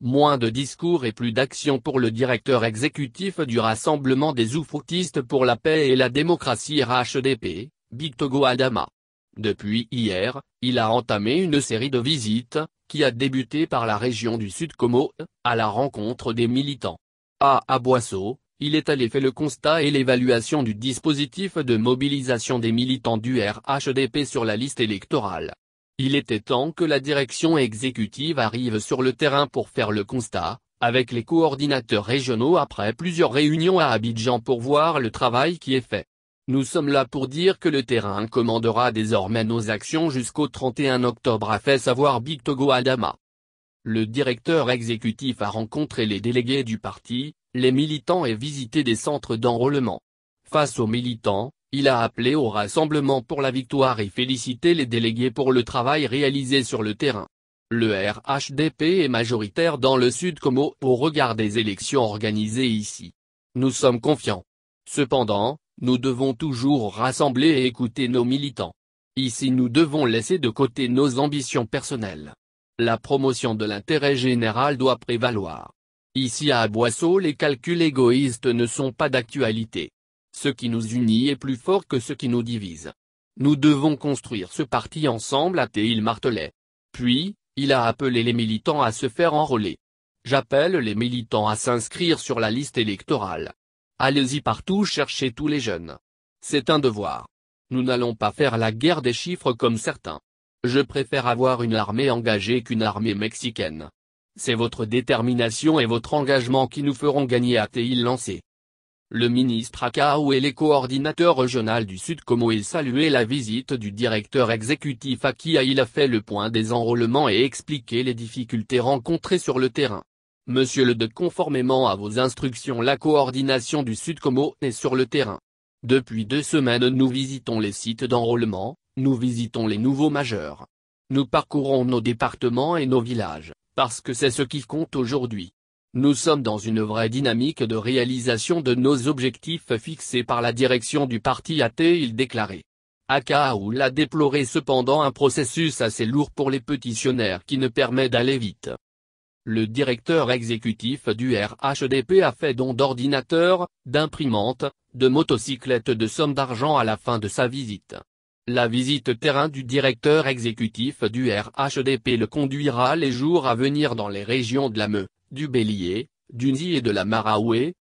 Moins de discours et plus d'action pour le directeur exécutif du Rassemblement des Oufoutistes pour la paix et la démocratie RHDP, Togo Adama. Depuis hier, il a entamé une série de visites, qui a débuté par la région du Sud Como, à la rencontre des militants. À Aboisseau, il est allé faire le constat et l'évaluation du dispositif de mobilisation des militants du RHDP sur la liste électorale. Il était temps que la direction exécutive arrive sur le terrain pour faire le constat, avec les coordinateurs régionaux après plusieurs réunions à Abidjan pour voir le travail qui est fait. Nous sommes là pour dire que le terrain commandera désormais nos actions jusqu'au 31 octobre a fait savoir Big Togo Adama. Le directeur exécutif a rencontré les délégués du parti, les militants et visité des centres d'enrôlement. Face aux militants, il a appelé au rassemblement pour la victoire et félicité les délégués pour le travail réalisé sur le terrain. Le RHDP est majoritaire dans le Sud Como au regard des élections organisées ici. Nous sommes confiants. Cependant, nous devons toujours rassembler et écouter nos militants. Ici nous devons laisser de côté nos ambitions personnelles. La promotion de l'intérêt général doit prévaloir. Ici à Boisseau les calculs égoïstes ne sont pas d'actualité. Ce qui nous unit est plus fort que ce qui nous divise. Nous devons construire ce parti ensemble à t il Puis, il a appelé les militants à se faire enrôler. J'appelle les militants à s'inscrire sur la liste électorale. Allez-y partout chercher tous les jeunes. C'est un devoir. Nous n'allons pas faire la guerre des chiffres comme certains. Je préfère avoir une armée engagée qu'une armée mexicaine. C'est votre détermination et votre engagement qui nous feront gagner à t lancé. Le ministre Akaou et les coordinateurs régional du Sud Como et saluer la visite du directeur exécutif à qui il a fait le point des enrôlements et expliqué les difficultés rencontrées sur le terrain. Monsieur le de conformément à vos instructions la coordination du Sud Como est sur le terrain. Depuis deux semaines nous visitons les sites d'enrôlement, nous visitons les nouveaux majeurs. Nous parcourons nos départements et nos villages, parce que c'est ce qui compte aujourd'hui. Nous sommes dans une vraie dynamique de réalisation de nos objectifs fixés par la direction du parti athée il déclarait. Akaoul a déploré cependant un processus assez lourd pour les pétitionnaires qui ne permet d'aller vite. Le directeur exécutif du RHDP a fait don d'ordinateurs, d'imprimantes, de motocyclettes de sommes d'argent à la fin de sa visite. La visite terrain du directeur exécutif du RHDP le conduira les jours à venir dans les régions de la Meuse du bélier, du Nid et de la Maraoué.